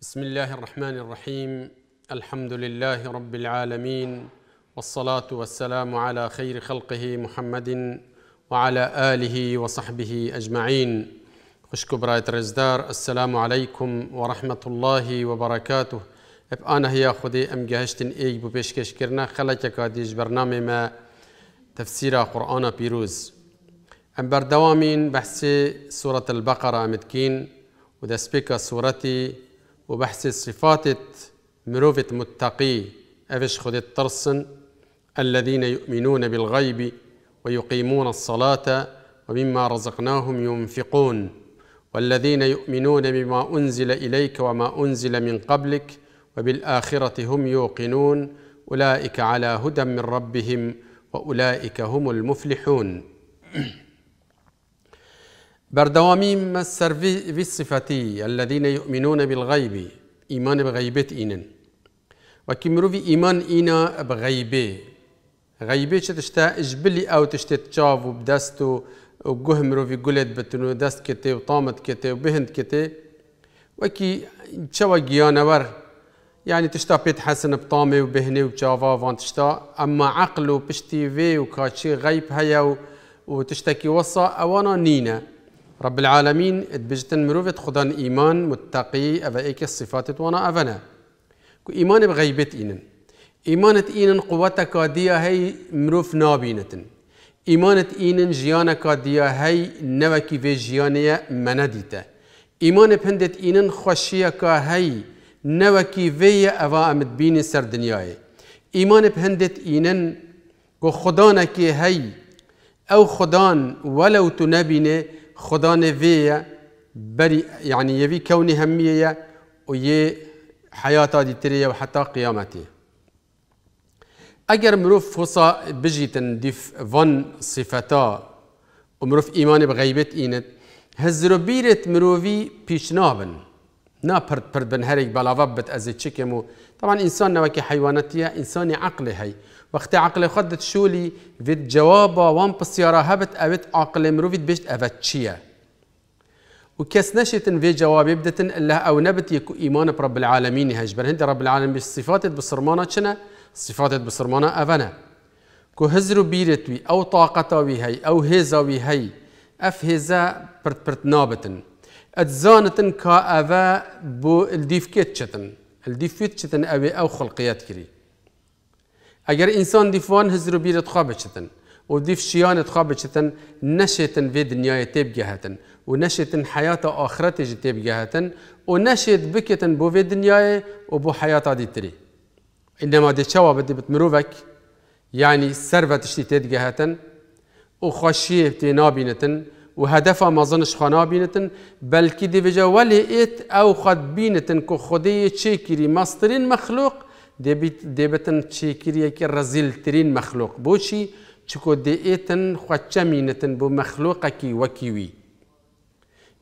بسم الله الرحمن الرحيم الحمد لله رب العالمين والصلاه والسلام على خير خلقه محمد وعلى اله وصحبه اجمعين خشكو برايت رزدار السلام عليكم ورحمه الله وبركاته اب انا هي خدي ام جهشتن اي بو بيشكش كرنا خلك كاديش برنامج ما تفسير قرآن بيروز ام بردوامين بحث سورة البقرة متكين ودا سبيكا سورتي وبحث صفات مروفة متقي أفش خد الترسن الذين يؤمنون بالغيب ويقيمون الصلاة ومما رزقناهم ينفقون والذين يؤمنون بما أنزل إليك وما أنزل من قبلك وبالآخرة هم يوقنون أولئك على هدى من ربهم وأولئك هم المفلحون بردوامي مسر في, في الصفاتي الذين يؤمنون بالغيب إيمان وەکی مرۆڤ وكمرو في إيمان غیبێ بغيبه غيبه ئژبلی ئەو تشتێت چاو و بدەست و گوه في قلت بتنو دست كتي وطامت كتي وبهند كتي وكي تشاوى جيانا ور يعني تشتا بيت حسن بطامي وبهني وشافا فان تشتا اما عقلو بشتي في وكاتشي غيب هيا وتشتكي وصا اوانا نينا رب العالمين دبجتن مروفت خدان إيمان متقي او إيك الصفات وانا أفنا كو إيمان بغيبت اینن إيمان اینن قوت کادیا هی مروف نابینتن إيمان اینن جیان کادیا هی نوكي في جیانی مندیتا إيمان پندت اینن خشية کا هی نوكي في اوا امد بین سر دنیای ایمان پندت اینن گو خدانکی هی او خدان ولو تنبینه خدا نوية بري يعني يبي كوني همية ويا حياته دي و وحتى قیامتی اگر مروف فصا بجیتن ديف فن صفتا ومروف ايمان بغيبت ایند هزرو بيرت مروفي بيشنابن نا پرد پرد بن هرگ بالا بت از چکمو طبعا انسان نوکی حیواناتیه انسان عقل هی وقت عقل خدت شولي وید جوابا وان بسيارة هبت اوید عقل مروفيت بشت اوید شيا و كاس في جواب يبدتن الله او نبت يكو ايمان برب العالمين هجبر هند رب العالمين صفات بصرمانا شنا صفات بصرمانا افنا كو هزرو بيرتوي او طاقتاوي هي او هزاوي هي اف هزا برت برت نابتن اتزانتن كا افا بو الديف شتن الديف شتن او او خلقيات كري اگر انسان دیفوان هزرو و بیرت خواه بچتن و دیف شیان خواه چتن نشیتن وی دنیای تیب گهتن و نشیتن حیات آخرت جی تیب گهتن و نشیت بکتن بو وی دنیای و بو حیات آدی دیتری انما دی چوا بدی بت مروفک یعنی ثروت شتی تید گهتن و خوشیه تی نابینتن و هدف ما ظنش خانا بینتن بلکی دی وجه ولی ایت او خد بینتن که خودی چه کری مسترین مخلوق دبتن دێبێتن چێکریەکی مخلوق مەخلوق بۆچی چکۆ دێئێتن بو بۆ مەخلوقەکی وەکیوی.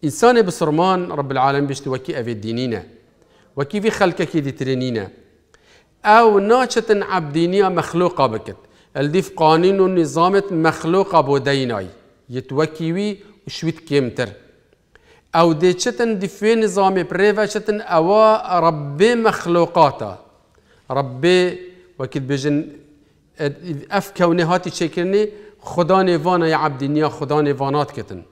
انسان بسرمان رب العالم بشت وەکی ئەوێ دینینە، وەکیوی خەلکەکی دیترێنینە. ئەو ناچەتن عبدینیا مەخلوقا بکرد، ئەلدیف قانین و نظامت مەخلوقا بۆ دەینای، یت وەکیوی وشویت کێمتر. ئەو دێچەتن دیفێ نظام پرێڤەچەتن ئەوە ڕبێ مەخلوقاتە. ربي وكيد بجن اف كوني هاتي شكرني خدا نوانا يا عبد نيا خدا نوانات كتن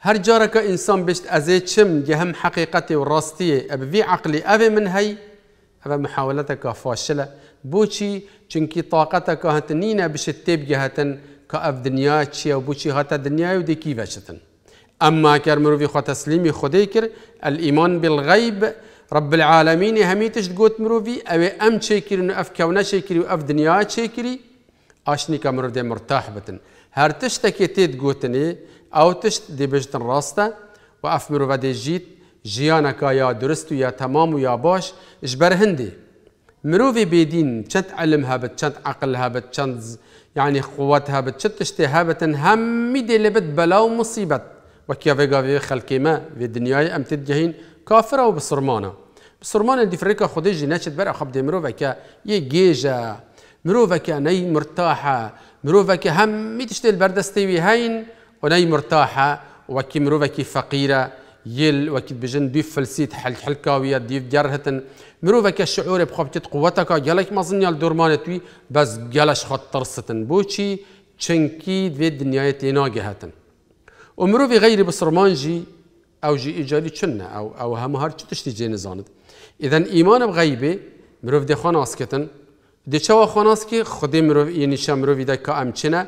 هر جارك انسان بشت ازي چم جهم حقيقتي وراستي اب في عقلي ابي من هي اف محاولتك فاشله بوشي چنكي طاقتك هتنينا بش جهتن كا اف دنيا تشي وبوشي هاتا دنيا ودي كيفاشتن اما كرمرو في خو تسليمي خديكر الايمان بالغيب رب العالمين هەمی تشت مروفي مرۆڤ أم ئەم چێکردن و ئەف کەونە چێکری و ئەف دنیا چێکری ئاشنی کە مرتاح بتن هەر تشتێکی تێت گوتنێ ئەو تشت دێبژتن ڕاستە و ئەف مرۆڤ دێژیت ژیانەکە یا درست و درستو يا تمام یا باش اجبر هندي مروفي بيدين چەند علم هابت چەند عقل هەبت يعني قوات هابت هەبت تشتي هابت همي دي لبت بلاو مصيبت وكيا فيغا في خلقي ما في ئەم ام تدجهين کافر و بسرمانه بسرمانه دیفریکا خودش نشد بر خب دمرو وکه یه گیجه مرو وکه نی مرتاحه مرو وکه هم میتشت البردستی وی هین و نی مرتاحه وكي مرو فقيرة فقیره يل وكي بجن ديف فلسيت حل حلكاوية ديف جرهتن مروفك الشعور بخبتت قوتك يلك ما ظن الدرمان توي بس جالاش خط ترستن بوشي چنكي دي دنياية تناجهتن ومروفي غير بسرمانجي او ئیجای چنە او او هەموو هر چ تشتی جێنزانت ئیدەن ئیمانە غیبێ مرۆڤ دێخوا ناسکردن دیچەوە خۆناسکی خودی یعنی که ینیشە مرۆڤیدا کە ئەم چنە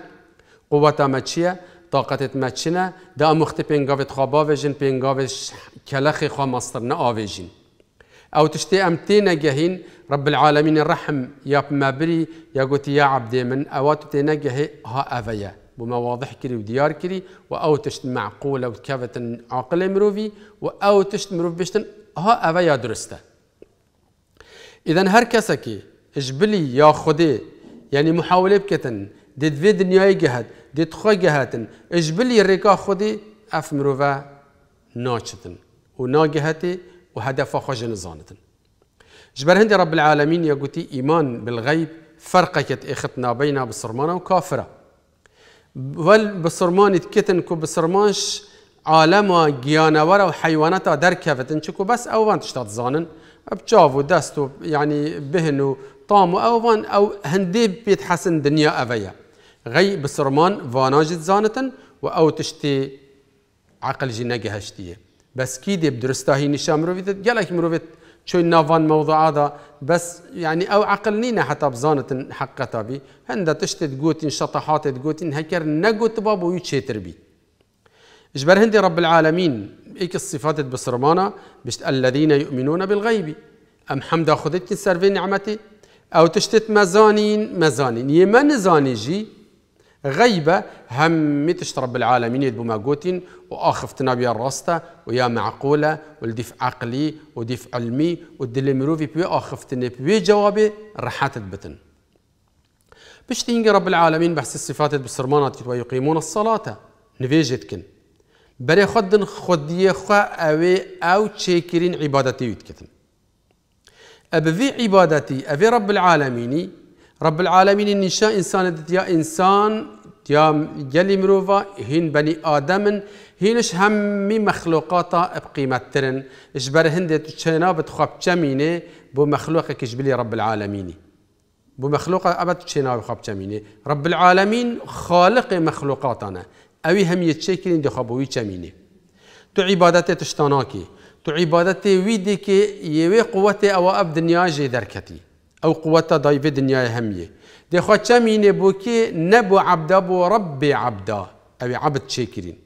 قووەتە مە طاقت طاقتت مە چنە دا خواب وژن پێنگاوێت خواابژن پێنگاوێش مستر خوا مەستر او ئەو تشتێ ئەم تێ نەگەهین رب العالمین یا مبری یا گوتی یا عبد من اوات تو تێ ها اویه، بما واضح كري وديار كري وأو تشت معقولة وكافه عقل مروفي وأو تشت مروف بشتن ها أبا يا درسته إذا هر كسكي إجبلي يا خدي يعني محاولة بكتن ديت في دنياي جهد ديت خوي جهتن إجبلي ريكا خدي أف مروفا ناچتن وناجهتي وهدف خوش نزانتن جبر هندي رب العالمين يا قوتي إيمان بالغيب فرقكت إختنا بينا بصرمانة وكافرة ول بسرمانت كتن كو بسرمانش عالما جيانورا وحيواناتا دركفتن چكو بس اوان تشتات زانن بجافو دستو يعني بهنو طامو اوان او هندي بيتحسن دنيا اويا غي بسرمان فاناجت زانتن و او تشتي عقل جي نجهشتيه بس كيدي بدرستاهي نشام مروفيت جالك مروفيت شو نافان موضوع هذا بس يعني او عقلنينا حتى بزانة حقا تابي هندا تشتي تقوتين شطحات تقوتين هكر نقوت باب ويتشيتر بي اجبر هندي رب العالمين ايك الصفات بسرمانا بشت الذين يؤمنون بالغيب ام حمدا خدتين سرفي نعمتي او تشتت مزانين مزانين يمن زانجي جي غيبة هم رب العالمين يد بما قوتين وآخفتنا بيا الراستة ويا معقولة والدفع عقلي وديف علمي مروفي بي آخفتنا بيا جوابي رحات البتن باش تينجي رب العالمين بحس الصفات بالسرمانات ويقيمون الصلاة نفيجتكن بري خدن خدية خا أوي أو تشيكرين عبادتي يتكتن أبذي عبادتي أبي رب العالمين رب العالمين النشاء انسان يا انسان يا يلي مروفا هين بني ادم هينش همي مخلوقاتا بقيمترن اجبر هند تشينا بتخب جمينه بو مخلوقك جبلي رب العالمين بو مخلوق ابد تشينا بخب جمينه رب العالمين خالق مخلوقاتنا اوي هم يتشكلين دي خبوي جمينه تو عبادته تشتناكي تو عبادته ويدي كي يوي قوتي او اب دنيا جي دركتي او ئەو قوتە دایڤێ دنیای هەمیە دێخوا چەمینێ که نبو عبدا بۆ رب عبدا او عبد چێکرین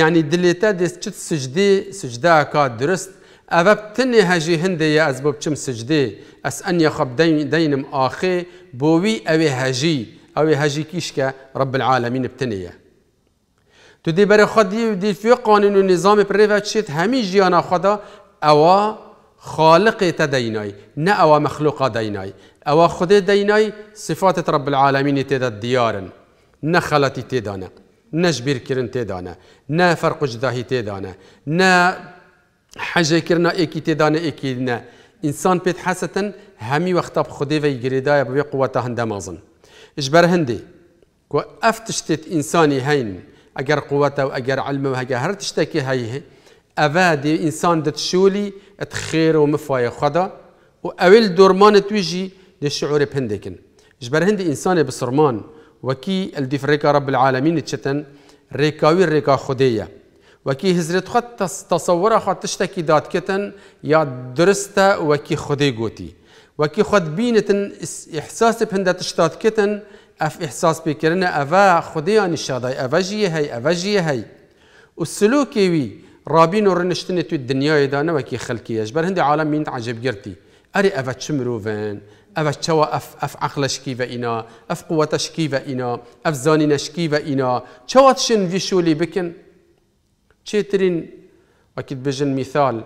یعنی دلێتە دەست چت سجده سجداکە درست ئەە هجی هنده هەندەیە از بۆ چم سجده ئەس ئەنە خەب دینم آخه بوی او هجی ئەوێ هجی کیشک رب العالمین بتنەیە تو دی بر خودی و فی قانون و نظامی پرێڤ چێت هەمی ژیانە خدا اوه خالق تديناي نه او مخلوق ديناي او خذ ديناي صفات رب العالمين تدا ديارن نخلت تدانا نجبر كرن تدانا نه فرق جداهي تدانا نه حاجه كرنا اكي تدانا اكي انسان بيت حسن همي وقت بخدي في جريدايا بوي قوته مازن اجبر هندي كو افتشتت انساني هين اجر قوته واجر علمه وهجا هرتشتكي هاي هي اوه دي انسان دت شولي تخير ومفايا خدا و اول دورمان تويجي دي شعور بهندكن جبر هندي انسان بسرمان وكي الديف ريكا رب العالمين تشتن ريكاوي ريكا خديه وكي هزرت خد تصورا خد تشتكي دات كتن يا درستا وكي خدي قوتي وكي خد بينتن احساس بهندا تشتات كتن اف احساس بكرنا افا خديان الشاداي افاجي هي افاجي هي والسلوكي وي رابين و رنشتني تو الدنيا دا نوكي خلقي اجبر هندي عالمين عجب قرتي اري افا تشمروفن افا تشوا اف اف عقلش كيف انا اف قوتش كيف انا اف زانينش كيف انا تشوا تشن في شولي بكن تشيترين اكيد بجن مثال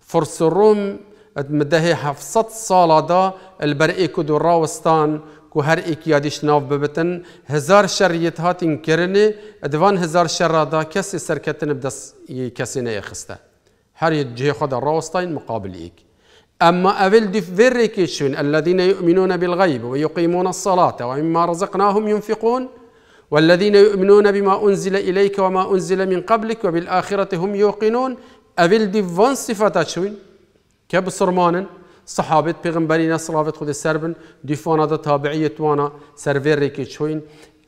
فرس الروم مدهي حفصت صالة دا البرئي كدو راوستان کو هر ایک یادش ناو ببتن هزار شریت هاتین کرنه ادوان هزار شر دا کسی سرکتن بدس کسی نه خسته هر جه خدا راستاین مقابل ایک أما اول أفل دفركيشون الذين يؤمنون بالغيب ويقيمون الصلاة ومما رزقناهم ينفقون والذين يؤمنون بما أنزل إليك وما أنزل من قبلك وبالآخرة هم يوقنون أبل دي فان دفن شوين كبصرمان صحابة بيغمبرينا صلوات خود سربن دیفانا دا تابعية توانا سرفير ريكي چوین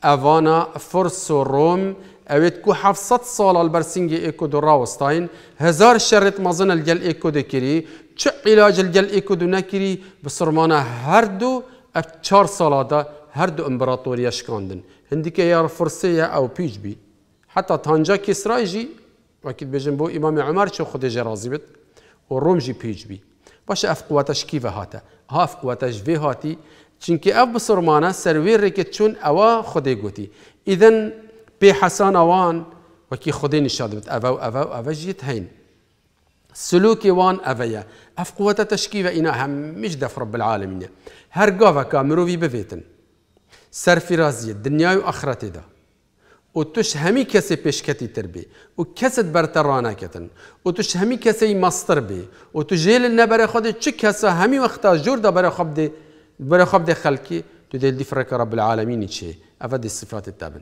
اوانا فرس و روم أويت كو حفصت سال البرسنگ إيكو دو راوستاين هزار شرط مزن الگل دو كيري چه علاج الگل إيكو دو نکری بسرمانا هر دو اف چار سالا دا هر دو امبراتوریا شکاندن هندیکه يار فرسه او پیج بي حتى تانجا كيسرايجي جی بجنبو امام عمر چه خود جرازي بید و روم جی پیج باش اف قواتش كيف هاتا ها اف قواتش في هاتي چنك اف بسرمانه سروی رکت چون اوا خده گوتی اذن بي حسان اوان وكي خده نشاد بت اوا اوا اوا جيت هين سلوك وان أفيا أف قوة تشكيفة اينا هم مش دف رب العالمين هر كامرو كامروفي بفيتن سر في رازية دنيا وآخرة ده و توش همی کسی پیشکتی تر بی و کسیت برتر رانا کتن و توش همی کسی مستر بی و تو جیل نبر خود چه کسا همی وقتا جور دا برای خب دی برای خواب دی خلکی تو دل دی فرک رب العالمین چه اول دی صفات تابن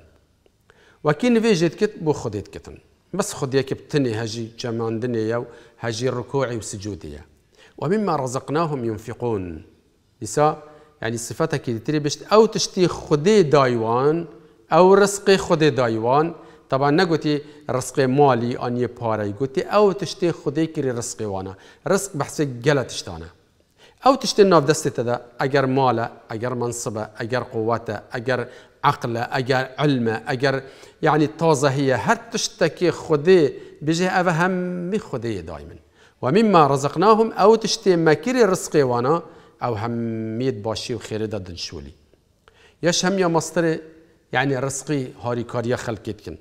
و کی نویجت کت بو خودیت کتن بس خود يكب تني هجي جمان دنيا هجي ركوعي وسجودية ومما رزقناهم ينفقون نسا يعني صفاتك اللي تري بشت او تشتي خدي دايوان او رزق خود دایوان طبعا نگوتی رزق مالی یه پاره گوتی او تشتی خودی کری رزق وانه رزق بحث گله تشتانه او تشتی ناف دست تدا اگر ماله اگر منصبه اگر قوته اگر عقله اگر علمه اگر يعني تازه هي هر تشتكي خودی بجه او هم خدي دائما ومما رزقناهم او تشتي مكيري رزقي وانا او هميت باشي وخيري ددن شولي يش هم يا مصدر يعني رزقي هاري كاريا خلقيتكن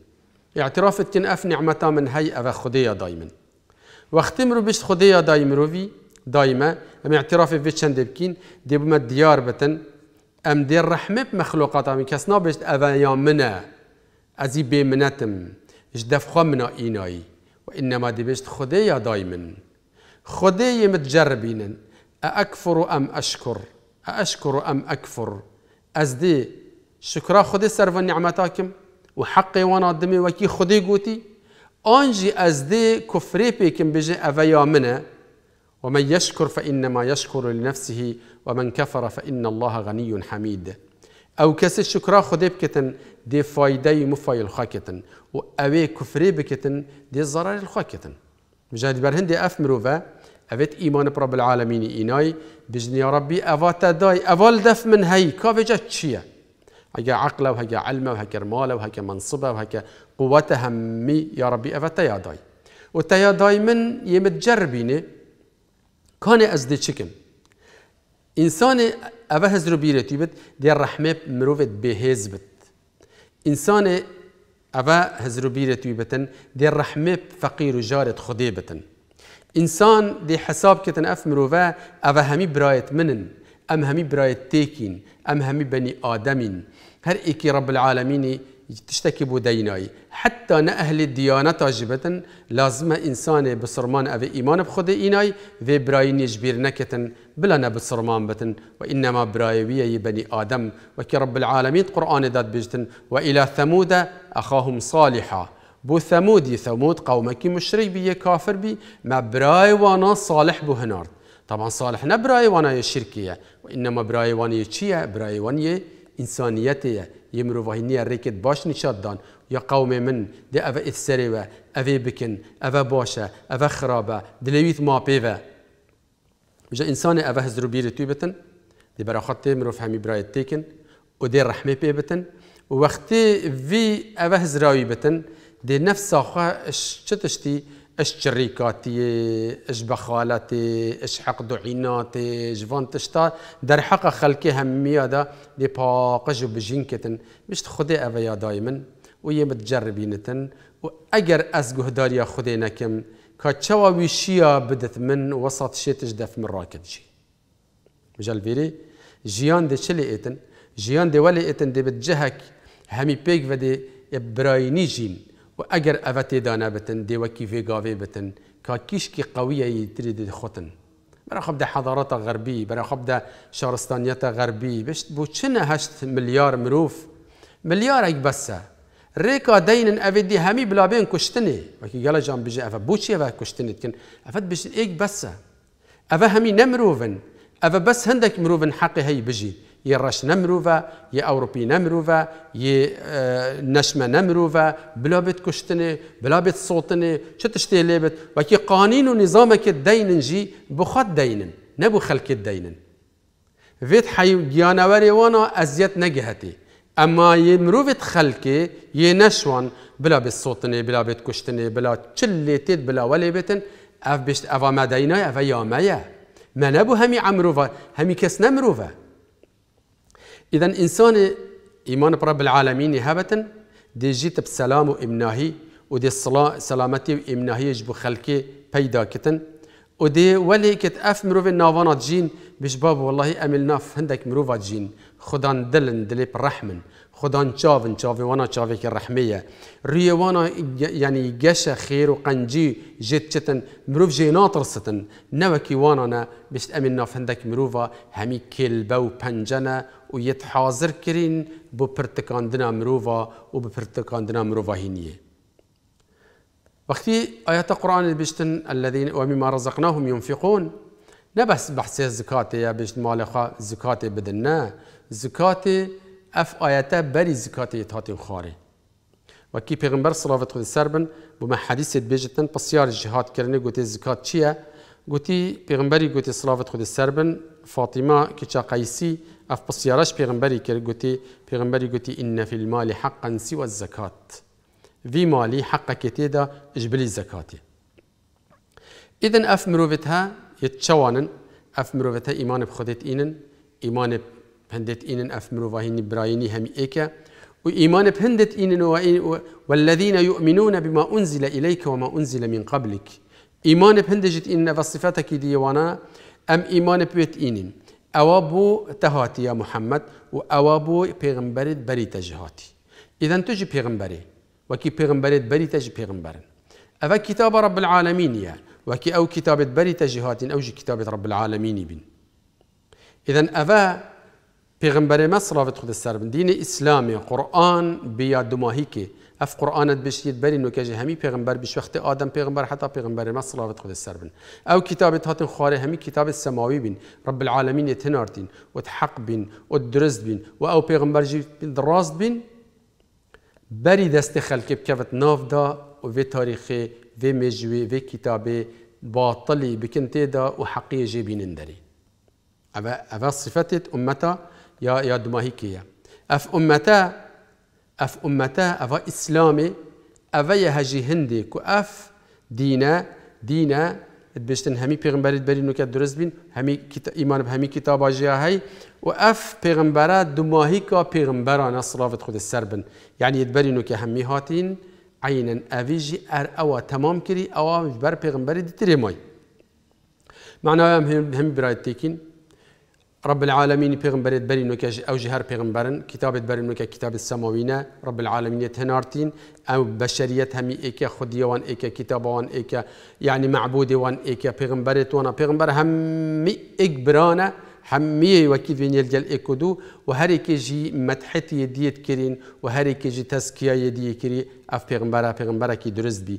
اعترافتكن اف نعمتا من هی اف خدایا دايما واختمرو بيش بشت دايما روفي دايما ام اعتراف وی چند بکین دیبما بتن ام دير رحمه بمخلوقاتا من كسنا نابشت اف يامنا ازي بيمنتم اش دفخوا منا ايناي وانما دي دیبشت خدایا دايما خدایا متجربين أأكفر أم أشكر أأشكر أم أكفر أزدي شكرا خودی سرف نعمتاكم وحقي وانا دمي وكي خودی قوتي أنجي أزدي كفري کفری بجي أفيا منه ومن يشكر فإنما يشكر لنفسه ومن كفر فإن الله غني حميد او كسي شكرا خودی بكتن دي فايدة مفایل الخاكتن و كفري بكتن دي الزرار الخاكتن الخاکتن مجاهد بر أفمرو اف مروفه إيمان ایمان العالمين إيناي اینای يا ربي اوا داي اول دف من هاي كافجة تشيه هكا عقله وهكا علمه وهكا رماله وهكا منصبه وهكا قوته همي يا ربي أفا يا داي من يمتجربيني كان أزدي شكم إنسان أفا هزرو بيرتي بت دي الرحمة مروفت بهزبت إنسان أفا هزرو بيرتي بتن دي الرحمة فقير جارت خديبتن إنسان دي حساب كتن أف مروفا أفا همي برايت منن ام همی برای تیکین ام همی بنی آدمین هر ایکی رب العالمینی تشتكي بوديناي حتى اهل الديانة تاجبة لازم إنسان بسرمان أو إيمان بخود إيناي في براين يجبير نكتن بلنا بصرمان بتن و انما وإنما برايوية بني آدم و وكي رب العالمين قرآن داد بجتن و الى ثمود أخاهم صالحا بو ثمودي ثمود قومك مشرك بي كافر بي ما براي وانا صالح بو هنارد طبعا صالح نه برای وانای شرکیه و انما برای وانی چیه برای وانی انسانیتیه یه باش نشاد دان یا قوم من دی اف افسره و اوه بکن اوه باشه اوه خرابه دلویت ما پیوه جا انسان اوه هزرو بیره توی بتن دی برای خط مروف همی برای تیکن و دی رحمه پی بتن و وقتی وی بتن دی نفس آخه چه اش شركاتي اش بخالاتي اش حقد عيناتي اش فانتشتا در حق خلقي همية دا دي باقج بجينكتن مش تخدي أبيا دايما ويا متجربينتن وأجر أس جهداريا كم كاتشوا ويشيا بدت من وسط شي تجدف من راكد شي مجال فيري جيان دي شلي ايتن جيان دي ولي ايتن دي بتجهك همي بيك ودي برايني جين اگر افاتي دانه بتن دی وکی وی گاوی بتن کا کیشکی قویه یتری دی خوتن برا خب ده حضارات غربی برا خب ده شارستانیت غربی بشت بو چنه هشت مليار مروف مليار اگ بسه ريكا دين افي دي همي بلا بين كشتني وكي يلا جام بيجي افا بوتشي افا كشتني تكن افد بيش ايك بس افا همي نمروفن افا بس هندك مروفن حقي هي بيجي ی رش نمروفا ی اروپی نمروفا ی آه، نشم نمروفا بلا بیت کشتنه بلا بیت صوتنه چه تشتی لیبت و کی قانون و نظام که دینن جی بخاد دینن نبو خلق دینن وید حیو گیانواری وانا ازیت نگهتی اما ی مروفت خلقی ی نشوان بلا بیت صوتنه بلا بیت کشتنه بلا چلی بلا ولی بیتن اف بشت اف آمدینه اف یامه ما نبو همی عمروفا همی کس نمروفه إذا إنسان إيمان برب العالمين هبة دي جيت بسلام وإمناهي ودي الصلاة سلامتي وإمناهي يجبو خلقي بيدا كتن ودي ولي كت أف مروف النافانات جين باش باب والله امل ناف هندك مروفا جين خدان دلن دلي برحمن خدان تشافن تشافي وانا تشافي الرحمية ري وانا يعني جاشا خير وقنجي جيت شتن مروف جي ناطر ستن نوكي وانا انا باش تامل ناف هندك مروفا همي كل كلبة وبنجنة ويتحاضر كرين بو دنا مروفا و بو وبو دنا مروفا هينيه وقتی آیات قرآن بشتن الذين ومما رزقناهم ينفقون نه بس بحث زکات یا بیش مال خوا زکات بدن نه زکات اف آیته بری زکات یتات خاره و کی پیغمبر صلی الله صلوات خود سربن بما حدیث بیجتن پسیار جهاد کردن گویی زکات چیه گویی پیغمبری گویی صلی گوتی صلوات خود سربن فاطمه کچا قیسی اف پسیارش پیغمبری کرد گویی پیغمبری گویی این فی المال حقا سوى الزکات وی مالی حق کتیدا اجبلی زکاتی اذن اف مروفتها که چوانن اف مروفتا ایمان بخودت اینن ایمان بهندت اینن اف مروفاهینی براینی همی ایکه و ایمان بهندت اینن و والذین يؤمنون بما انزل اليك وما انزل من قبلك ایمان بهندجت اینن و صفاتك دیوانا ام ایمان بيت اینن اوابو تهاتي يا محمد و اوابو پیغمبرت بری تجهاتي اذا تجي پیغمبري وكي پیغمبرت بری تجي پیغمبرن اوا كتاب رب العالمين يا يعني. وكي او كتابة بري تجهات او جي كتابة رب العالمين بن اذا افا پیغمبر مصر رافت خود سر بن دین اسلام قرآن بيا دماهيكي اف قرآن بشيت بري نو نوکه همي پیغمبر بش وقت آدم پیغمبر حتى پیغمبر مصر رافت خود سر بن او كتابة هاتن خواري همي كتاب السماوي بن رب العالمين یتنارتین وتحق بن بین بن درست بین و او پیغمبر بن راست بین بری دست خلک بکفت ناف دا و به تاریخ في مجوي في كتابي باطلي بكن تيدا وحقية جيبين اندري أفا صفتت أمتا يا يا دماهيكية أف أمتا أف أمتا أفا إسلامي أفا يهجي هندي كو أف دينا دينا بشتن همي پیغمبر پیغمبرت بری نوکت درست بین همی ایمان به همی كتاب آجیا هاي و اف پیغمبره دماهی که پیغمبران اصلافت خود سر يعني یعنی بری نوکه هاتين عينا أفيجي أر أو تمام كري أو بر بيغمبري دي تريموي معناه هم هم برايت تيكين رب العالمين بيغمبري برین و که او جهر بيغمبرن كتاب برین و که کتاب السماوینه رب العالمين هنارتين او بشريت همی إيكا خدية وان إيكا كتاب وان إيكا يعني معبود وان ایک پیغمبرت وان پیغمبر همی اکبرانه حمية وكي فينيل ديال إيكودو وهري كيجي مدحت يديت كرين وهريك جي تسكيا يدي كري أف بيغمبرا بيغمبرا كي درز بي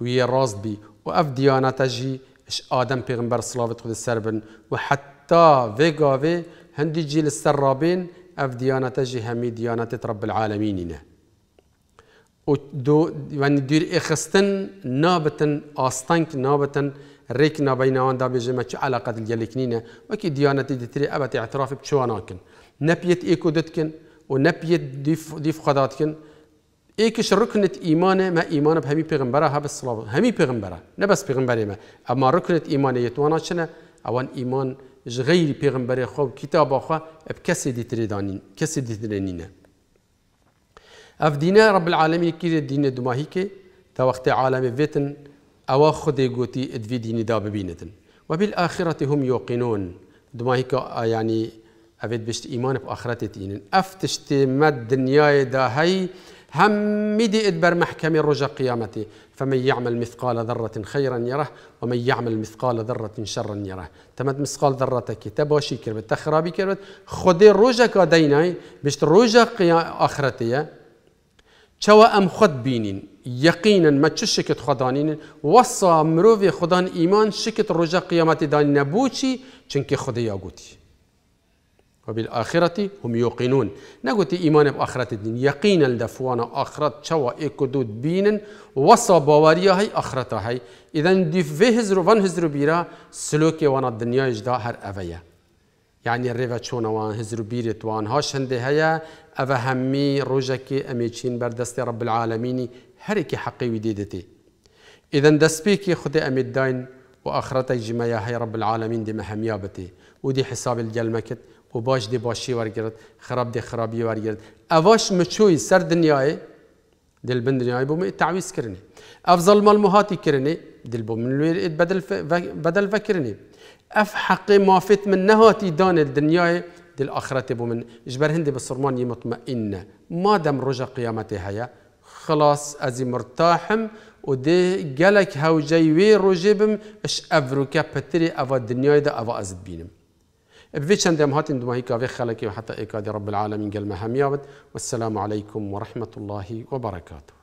ويا راست بي وأف ديانا تجي إش آدم بيغمبر صلاة خد السربن وحتى في غافي هندي جيل السرابين أف ديانا تجي همي ديانا تترب العالمين هنا ودو يعني دير إخستن نابتن آستنك نابتن ريكنا بينوان دا بيجمع علاقة الجليكنينة وكي ديانة ديتري أبت اعتراف بشواناكن نبيت إيكو دتكن ونبيت ديف, ديف خداتكن ايكش ركنة ايمانه ما ايمان بهمي پیغمبره ها بس صلاه همي پیغمبره نبس بس ما اما ركنة ايمانه يتوانا شنه اوان ايمان غير پیغمبره خو كتاب خو بكسي دي تريدانين كسي دي ترينين اف دينا رب العالمين كير دين دماهيكي تا وقت عالم فيتن أوا خودێ گوتی ئەدوی دینیدا ببینتن و وبالآخرة هم یۆقینۆن دوماهیکە ئایانی ئەوێت بشت ئیمانە ئاخرەتێت ئینن ئەف تشتێمە دنیاەدا هەی همي دي ادبر محكمه رجا قيامتي فمن يعمل مثقال ذرة خيرا يره ومن يعمل مثقال ذرة شرا يره تمد مثقال ذرة كتاب وشي كربت تخرابي كربت خدي رجا كديناي بشت رجا آخرتيه چوا ام خود بینین یقینا ما چه شکت خدانین وصا وی خدان ایمان شکت رجا قیامت دان نبوچی چنکی یا گوتی و بالآخرة هم يوقنون نقول إيمان بآخرة الدين يقينا لدفوانا آخرة شوا إكو دود بينن وصا باوريا هي آخرة هي إذا ديف في هزرو فان هزرو بیرا سلوک وان دنیا اجدا هر أفيا یعنی الريفا وان هزرو بیرت وان هاش هیا ئەە هەممی ڕۆژێکی ئەمێچین بەردەستی ڕب العاالمینی هەرێکی حەقیوی دیدەتی. ئیدەن دەستپێکی خودی ئەمید داین و ئاخرەتە جمەیە هەیە ڕب العاالمین دی مەهەمیا بتی حساب گەلمەکت و باش دی باشی وەرگرت خراب خرابي ورقرت أفاش مشوي سر دنياي دل بن دنياي بومي التعويس كرني افضل مال مهاتي كرني دل بوم بدل بدل فكرني اف حقي فت من نهاتي دان الدنياي دي الآخرة من جبر هندي بالصرمانية مطمئنة ما دم رجا قيامتي هيا خلاص أزي مرتاحم ودي جالك هاو وي روجيبم اش أفروكا بتري أفا الدنيا دا أفا أزد بينم بفيشن دم هاتن هيك كافي خلقي وحتى إيكادي رب العالمين قال مهميابد والسلام عليكم ورحمة الله وبركاته